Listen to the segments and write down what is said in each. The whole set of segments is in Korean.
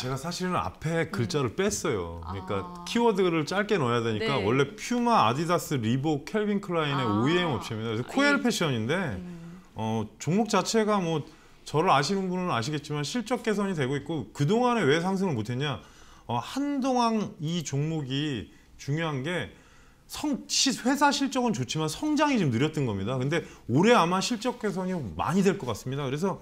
제가 사실은 앞에 음. 글자를 뺐어요. 그러니까 아. 키워드를 짧게 넣어야 되니까 네. 원래 퓨마, 아디다스, 리복, 켈빈 클라인의 아. OEM 업체입니다. 그래서 코엘 네. 패션인데 음. 어, 종목 자체가 뭐 저를 아시는 분은 아시겠지만 실적 개선이 되고 있고 그동안에 왜 상승을 못했냐 어, 한동안 이 종목이 중요한 게 성, 회사 실적은 좋지만 성장이 좀 느렸던 겁니다. 근데 올해 아마 실적 개선이 많이 될 것 같습니다. 그래서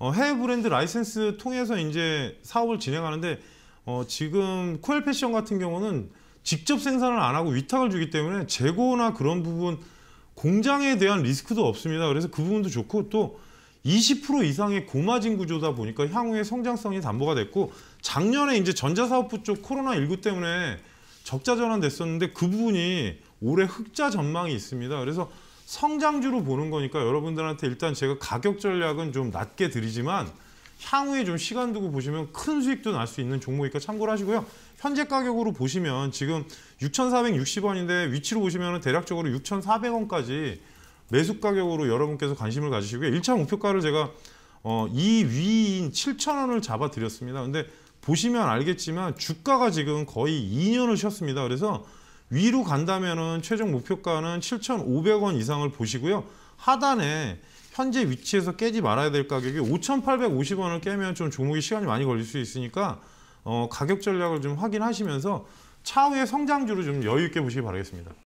어, 해외 브랜드 라이센스 통해서 이제 사업을 진행하는데 어, 지금 코엘 패션 같은 경우는 직접 생산을 안 하고 위탁을 주기 때문에 재고나 그런 부분 공장에 대한 리스크도 없습니다. 그래서 그 부분도 좋고 또 20% 이상의 고마진 구조다 보니까 향후에 성장성이 담보가 됐고 작년에 이제 전자사업부 쪽 코로나19 때문에 적자 전환 됐었는데 그 부분이 올해 흑자 전망이 있습니다. 그래서 성장주로 보는 거니까 여러분들한테 일단 제가 가격 전략은 좀 낮게 드리지만 향후에 좀 시간 두고 보시면 큰 수익도 날 수 있는 종목이니까 참고를 하시고요. 현재 가격으로 보시면 지금 6,460원인데 위치로 보시면 대략적으로 6,400원까지 매수 가격으로 여러분께서 관심을 가지시고요. 1차 목표가를 제가 어, 이 위인 7,000원을 잡아드렸습니다. 근데 보시면 알겠지만 주가가 지금 거의 2년을 쉬었습니다. 그래서 위로 간다면은 최종 목표가는 7,500원 이상을 보시고요. 하단에 현재 위치에서 깨지 말아야 될 가격이 5,850원을 깨면 좀 종목이 시간이 많이 걸릴 수 있으니까 어, 가격 전략을 좀 확인하시면서 차후의 성장주로 좀 여유 있게 보시기 바라겠습니다.